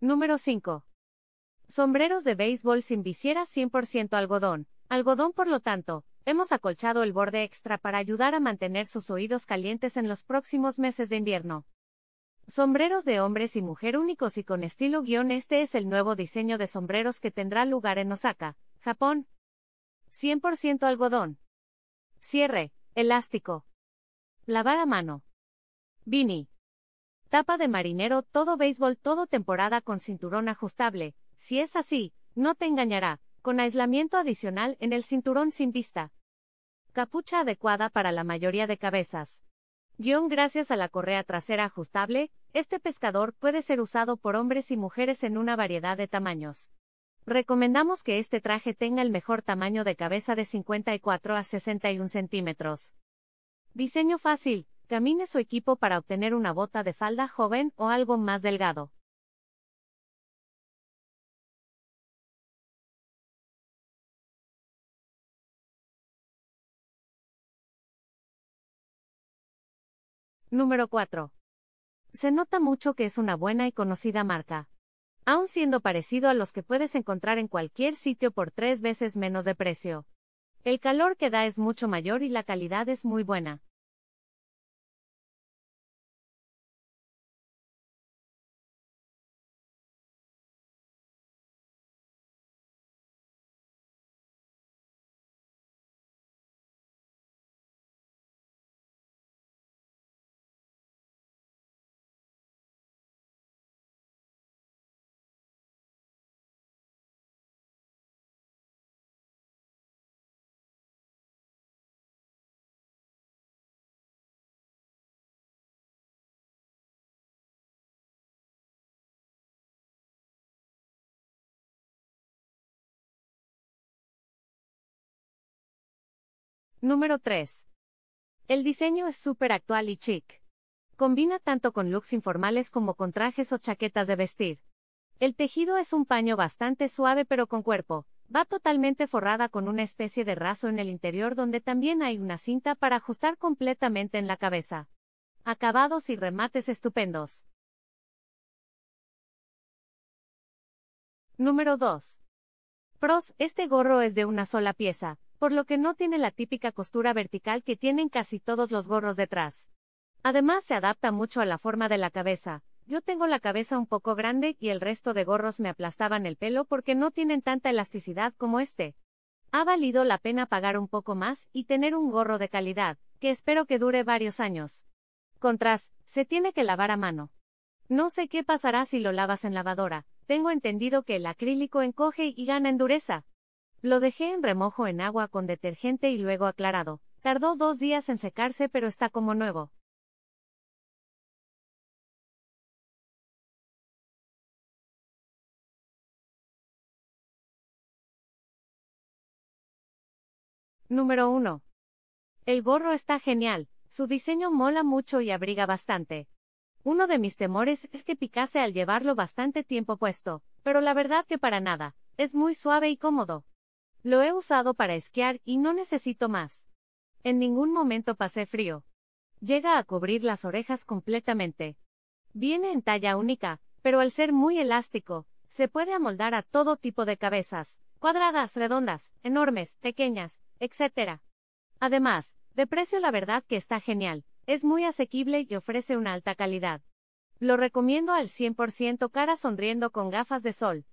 Número 5. Sombreros de béisbol sin visiera 100% algodón. Algodón por lo tanto, hemos acolchado el borde extra para ayudar a mantener sus oídos calientes en los próximos meses de invierno. Sombreros de hombres y mujer únicos y con estilo guión este es el nuevo diseño de sombreros que tendrá lugar en Osaka, Japón. 100% algodón. Cierre, elástico. Lavar a mano. Vini. Tapa de marinero todo béisbol todo temporada con cinturón ajustable. Si es así, no te engañará, con aislamiento adicional en el cinturón sin vista. Capucha adecuada para la mayoría de cabezas. Guión gracias a la correa trasera ajustable, este pescador puede ser usado por hombres y mujeres en una variedad de tamaños. Recomendamos que este traje tenga el mejor tamaño de cabeza de 54 a 61 centímetros. Diseño fácil, Camine su equipo para obtener una bota de falda joven o algo más delgado. Número 4. Se nota mucho que es una buena y conocida marca. Aun siendo parecido a los que puedes encontrar en cualquier sitio por tres veces menos de precio. El calor que da es mucho mayor y la calidad es muy buena. Número 3. El diseño es súper actual y chic. Combina tanto con looks informales como con trajes o chaquetas de vestir. El tejido es un paño bastante suave pero con cuerpo, va totalmente forrada con una especie de raso en el interior donde también hay una cinta para ajustar completamente en la cabeza. Acabados y remates estupendos. Número 2. Pros, este gorro es de una sola pieza, por lo que no tiene la típica costura vertical que tienen casi todos los gorros detrás. Además se adapta mucho a la forma de la cabeza. Yo tengo la cabeza un poco grande y el resto de gorros me aplastaban el pelo porque no tienen tanta elasticidad como este. Ha valido la pena pagar un poco más y tener un gorro de calidad, que espero que dure varios años. Contras, se tiene que lavar a mano. No sé qué pasará si lo lavas en lavadora, tengo entendido que el acrílico encoge y gana en dureza, lo dejé en remojo en agua con detergente y luego aclarado. Tardó dos días en secarse pero está como nuevo. Número 1. El gorro está genial, su diseño mola mucho y abriga bastante. Uno de mis temores es que picase al llevarlo bastante tiempo puesto, pero la verdad que para nada, es muy suave y cómodo. Lo he usado para esquiar y no necesito más. En ningún momento pasé frío. Llega a cubrir las orejas completamente. Viene en talla única, pero al ser muy elástico, se puede amoldar a todo tipo de cabezas, cuadradas, redondas, enormes, pequeñas, etc. Además, de precio la verdad que está genial, es muy asequible y ofrece una alta calidad. Lo recomiendo al 100% cara sonriendo con gafas de sol.